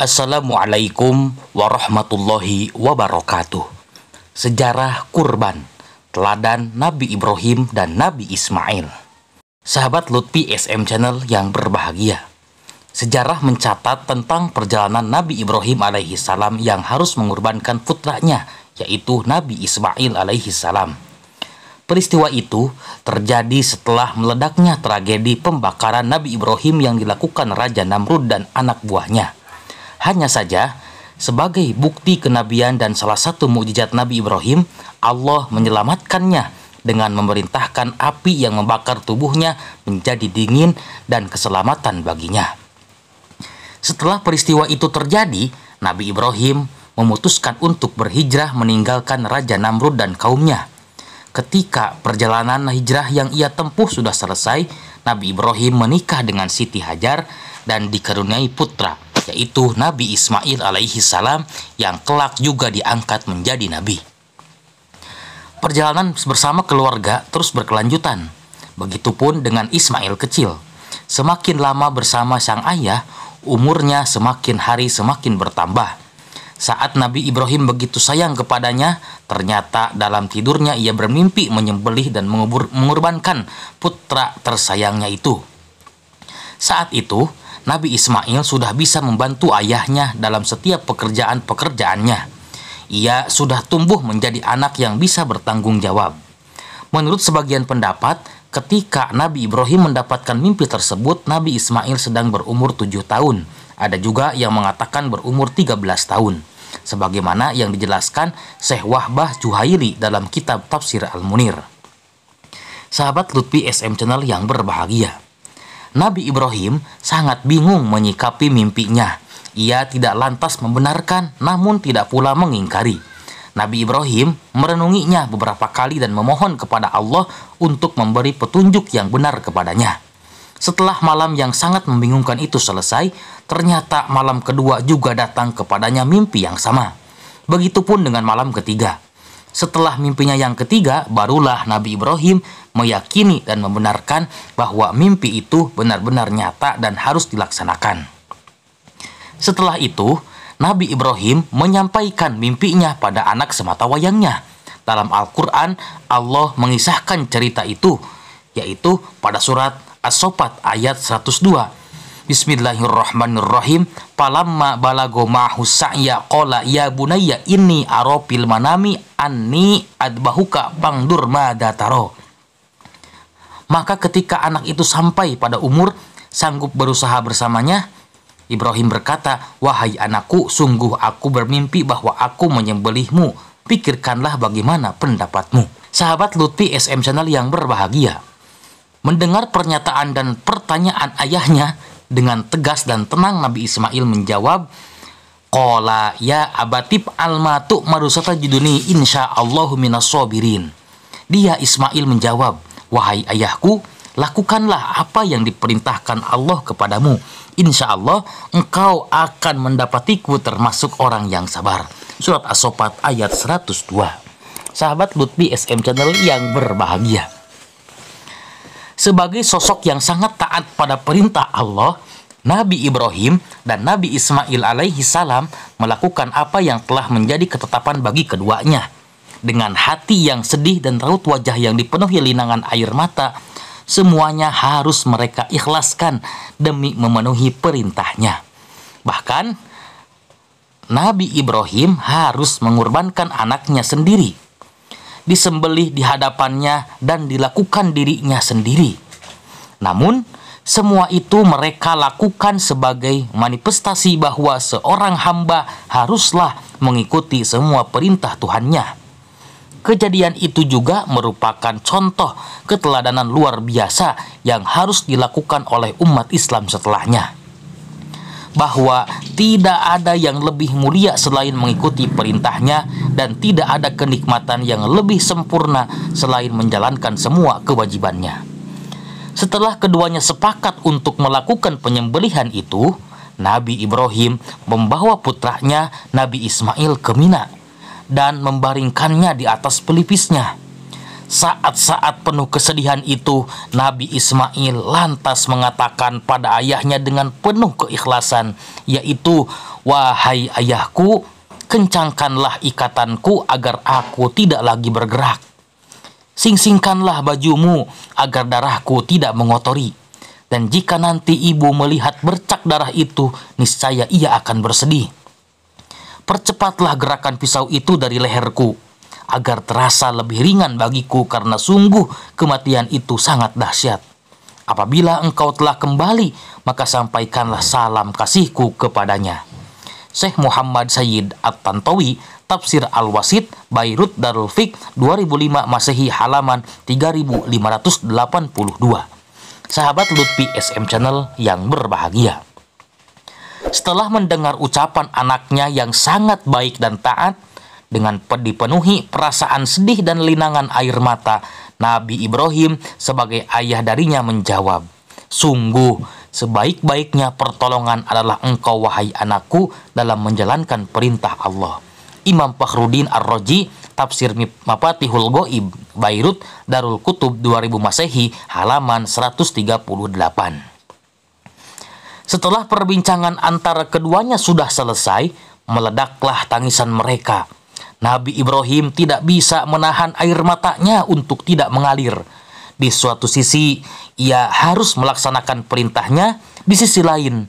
Assalamualaikum warahmatullahi wabarakatuh. Sejarah kurban, teladan Nabi Ibrahim dan Nabi Ismail. Sahabat Lutfi SM Channel yang berbahagia. Sejarah mencatat tentang perjalanan Nabi Ibrahim alaihi salam yang harus mengorbankan putranya, yaitu Nabi Ismail alaihi salam. Peristiwa itu terjadi setelah meledaknya tragedi pembakaran Nabi Ibrahim yang dilakukan Raja Namrud dan anak buahnya hanya saja, sebagai bukti kenabian dan salah satu mukjizat Nabi Ibrahim, Allah menyelamatkannya dengan memerintahkan api yang membakar tubuhnya menjadi dingin dan keselamatan baginya. Setelah peristiwa itu terjadi, Nabi Ibrahim memutuskan untuk berhijrah meninggalkan Raja Namrud dan kaumnya. Ketika perjalanan hijrah yang ia tempuh sudah selesai, Nabi Ibrahim menikah dengan Siti Hajar dan dikaruniai putra yaitu Nabi Ismail alaihi salam yang kelak juga diangkat menjadi nabi. Perjalanan bersama keluarga terus berkelanjutan. Begitupun dengan Ismail kecil. Semakin lama bersama sang ayah, umurnya semakin hari semakin bertambah. Saat Nabi Ibrahim begitu sayang kepadanya, ternyata dalam tidurnya ia bermimpi menyembelih dan mengubur, mengorbankan putra tersayangnya itu. Saat itu, Nabi Ismail sudah bisa membantu ayahnya dalam setiap pekerjaan-pekerjaannya. Ia sudah tumbuh menjadi anak yang bisa bertanggung jawab. Menurut sebagian pendapat, ketika Nabi Ibrahim mendapatkan mimpi tersebut, Nabi Ismail sedang berumur 7 tahun. Ada juga yang mengatakan berumur 13 tahun. Sebagaimana yang dijelaskan Syekh Wahbah Juhairi dalam kitab Tafsir Al-Munir sahabat Lutfi SM Channel yang berbahagia. Nabi Ibrahim sangat bingung menyikapi mimpinya. Ia tidak lantas membenarkan, namun tidak pula mengingkari. Nabi Ibrahim merenunginya beberapa kali dan memohon kepada Allah untuk memberi petunjuk yang benar kepadanya. Setelah malam yang sangat membingungkan itu selesai, ternyata malam kedua juga datang kepadanya mimpi yang sama. Begitupun dengan malam ketiga. Setelah mimpinya yang ketiga, barulah Nabi Ibrahim meyakini dan membenarkan bahwa mimpi itu benar-benar nyata dan harus dilaksanakan. Setelah itu, Nabi Ibrahim menyampaikan mimpinya pada anak semata wayangnya. Dalam Al-Quran, Allah mengisahkan cerita itu, yaitu pada surat As-Sofat ayat 102 Bismillahirrahmanirrahim. Palamma balago ma'hu sa'ya qala ya bunayya inni arofil manami anni adbahuka pangdur madataro. Maka ketika anak itu sampai pada umur sanggup berusaha bersamanya, Ibrahim berkata, "Wahai anakku, sungguh aku bermimpi bahwa aku menyembelihmu. Pikirkanlah bagaimana pendapatmu." Sahabat Lutfi SM Channel yang berbahagia, mendengar pernyataan dan pertanyaan ayahnya, dengan tegas dan tenang Nabi Ismail menjawab, Qala ya abatib almatu marusata juduni insya minas sobirin. Dia Ismail menjawab, Wahai ayahku, lakukanlah apa yang diperintahkan Allah kepadamu. Insya Allah, engkau akan mendapatiku termasuk orang yang sabar. Surat As-Sofat ayat 102. Sahabat Lutfi SM Channel yang berbahagia sebagai sosok yang sangat taat pada perintah Allah, Nabi Ibrahim dan Nabi Ismail alaihi salam melakukan apa yang telah menjadi ketetapan bagi keduanya. Dengan hati yang sedih dan raut wajah yang dipenuhi linangan air mata, semuanya harus mereka ikhlaskan demi memenuhi perintahnya. Bahkan, Nabi Ibrahim harus mengorbankan anaknya sendiri disembelih di hadapannya dan dilakukan dirinya sendiri. Namun, semua itu mereka lakukan sebagai manifestasi bahwa seorang hamba haruslah mengikuti semua perintah Tuhannya. Kejadian itu juga merupakan contoh keteladanan luar biasa yang harus dilakukan oleh umat Islam setelahnya bahwa tidak ada yang lebih mulia selain mengikuti perintahnya dan tidak ada kenikmatan yang lebih sempurna selain menjalankan semua kewajibannya. Setelah keduanya sepakat untuk melakukan penyembelihan itu, Nabi Ibrahim membawa putranya Nabi Ismail ke Mina dan membaringkannya di atas pelipisnya. Saat-saat penuh kesedihan itu, Nabi Ismail lantas mengatakan pada ayahnya dengan penuh keikhlasan, yaitu, Wahai ayahku, kencangkanlah ikatanku agar aku tidak lagi bergerak. Singsingkanlah bajumu agar darahku tidak mengotori. Dan jika nanti ibu melihat bercak darah itu, niscaya ia akan bersedih. Percepatlah gerakan pisau itu dari leherku agar terasa lebih ringan bagiku karena sungguh kematian itu sangat dahsyat. Apabila engkau telah kembali, maka sampaikanlah salam kasihku kepadanya. Syekh Muhammad Sayyid At-Tantawi, Tafsir Al-Wasid, Bayrut Darul Fiqh, 2005 Masehi halaman 3582. Sahabat Lutfi SM Channel yang berbahagia. Setelah mendengar ucapan anaknya yang sangat baik dan taat, dengan dipenuhi perasaan sedih dan linangan air mata, Nabi Ibrahim sebagai ayah darinya menjawab, Sungguh, sebaik-baiknya pertolongan adalah engkau wahai anakku dalam menjalankan perintah Allah. Imam Fakhruddin Ar-Raji, Tafsir Mapatihul Goib, Beirut, Darul Kutub 2000 Masehi, halaman 138. Setelah perbincangan antara keduanya sudah selesai, meledaklah tangisan mereka Nabi Ibrahim tidak bisa menahan air matanya untuk tidak mengalir. Di suatu sisi, ia harus melaksanakan perintahnya, di sisi lain,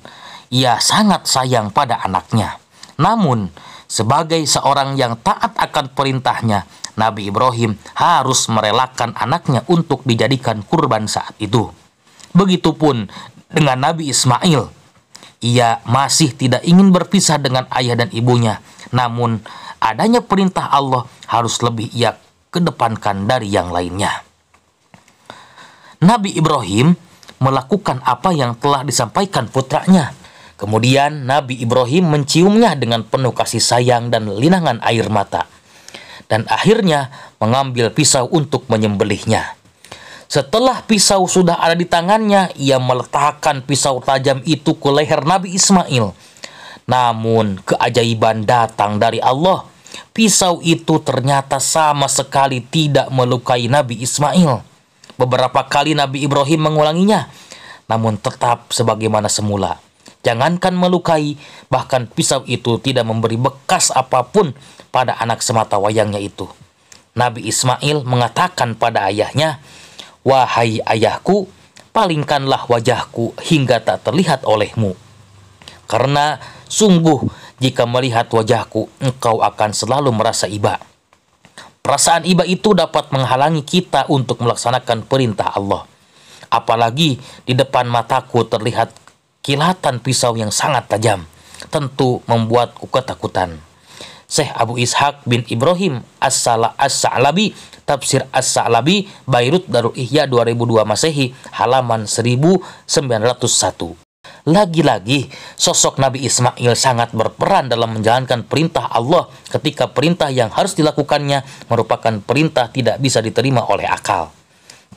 ia sangat sayang pada anaknya. Namun, sebagai seorang yang taat akan perintahnya, Nabi Ibrahim harus merelakan anaknya untuk dijadikan kurban saat itu. Begitupun dengan Nabi Ismail. Ia masih tidak ingin berpisah dengan ayah dan ibunya, namun adanya perintah Allah harus lebih ia kedepankan dari yang lainnya. Nabi Ibrahim melakukan apa yang telah disampaikan putranya. Kemudian Nabi Ibrahim menciumnya dengan penuh kasih sayang dan linangan air mata. Dan akhirnya mengambil pisau untuk menyembelihnya. Setelah pisau sudah ada di tangannya, ia meletakkan pisau tajam itu ke leher Nabi Ismail. Namun keajaiban datang dari Allah pisau itu ternyata sama sekali tidak melukai Nabi Ismail. Beberapa kali Nabi Ibrahim mengulanginya, namun tetap sebagaimana semula. Jangankan melukai, bahkan pisau itu tidak memberi bekas apapun pada anak semata wayangnya itu. Nabi Ismail mengatakan pada ayahnya, "Wahai ayahku, palingkanlah wajahku hingga tak terlihat olehmu." Karena sungguh jika melihat wajahku, engkau akan selalu merasa iba. Perasaan iba itu dapat menghalangi kita untuk melaksanakan perintah Allah. Apalagi di depan mataku terlihat kilatan pisau yang sangat tajam. Tentu membuatku ketakutan. Syekh Abu Ishaq bin Ibrahim As-Sa'labi Tafsir As-Sa'labi Beirut Darul Ihya 2002 Masehi halaman 1901 lagi-lagi, sosok Nabi Ismail sangat berperan dalam menjalankan perintah Allah ketika perintah yang harus dilakukannya merupakan perintah tidak bisa diterima oleh akal.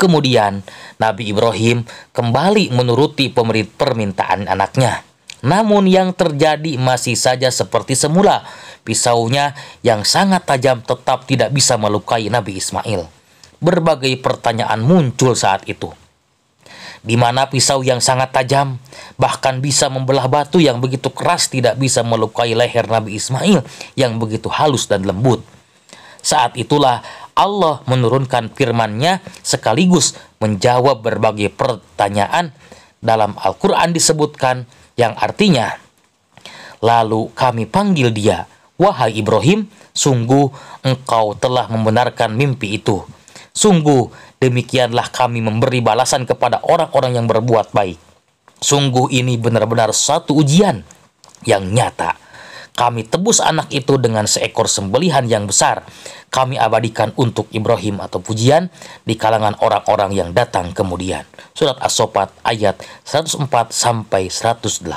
Kemudian, Nabi Ibrahim kembali menuruti permintaan anaknya. Namun yang terjadi masih saja seperti semula. Pisaunya yang sangat tajam tetap tidak bisa melukai Nabi Ismail. Berbagai pertanyaan muncul saat itu di mana pisau yang sangat tajam bahkan bisa membelah batu yang begitu keras tidak bisa melukai leher Nabi Ismail yang begitu halus dan lembut. Saat itulah Allah menurunkan firman-Nya sekaligus menjawab berbagai pertanyaan dalam Al-Qur'an disebutkan yang artinya lalu kami panggil dia wahai Ibrahim sungguh engkau telah membenarkan mimpi itu sungguh demikianlah kami memberi balasan kepada orang-orang yang berbuat baik. Sungguh ini benar-benar satu ujian yang nyata. Kami tebus anak itu dengan seekor sembelihan yang besar. Kami abadikan untuk Ibrahim atau pujian di kalangan orang-orang yang datang kemudian. Surat As-Sofat ayat 104 sampai 108.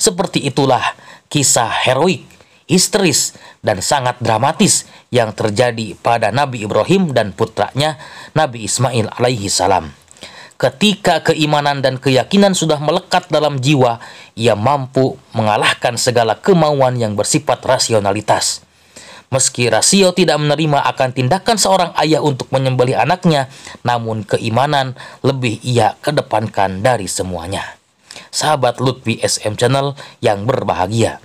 Seperti itulah kisah heroik histeris dan sangat dramatis yang terjadi pada Nabi Ibrahim dan putranya Nabi Ismail alaihi salam. Ketika keimanan dan keyakinan sudah melekat dalam jiwa, ia mampu mengalahkan segala kemauan yang bersifat rasionalitas. Meski rasio tidak menerima akan tindakan seorang ayah untuk menyembeli anaknya, namun keimanan lebih ia kedepankan dari semuanya. Sahabat Lutfi SM Channel yang berbahagia.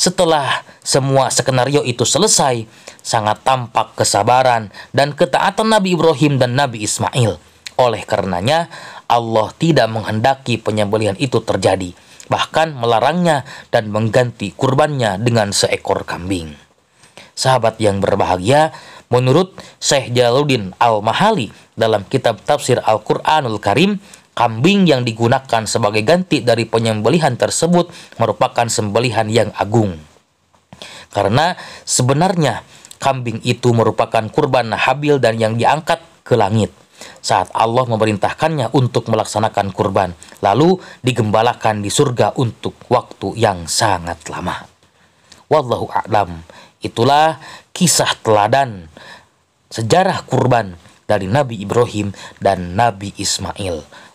Setelah semua skenario itu selesai, sangat tampak kesabaran dan ketaatan Nabi Ibrahim dan Nabi Ismail. Oleh karenanya, Allah tidak menghendaki penyembelihan itu terjadi, bahkan melarangnya dan mengganti kurbannya dengan seekor kambing. Sahabat yang berbahagia, menurut Syekh Jaluddin Al-Mahali dalam kitab tafsir Al-Qur'anul Karim, Kambing yang digunakan sebagai ganti dari penyembelihan tersebut merupakan sembelihan yang agung. Karena sebenarnya kambing itu merupakan kurban habil dan yang diangkat ke langit saat Allah memerintahkannya untuk melaksanakan kurban, lalu digembalakan di surga untuk waktu yang sangat lama. Wallahu a'lam. Itulah kisah teladan sejarah kurban dari Nabi Ibrahim dan Nabi Ismail.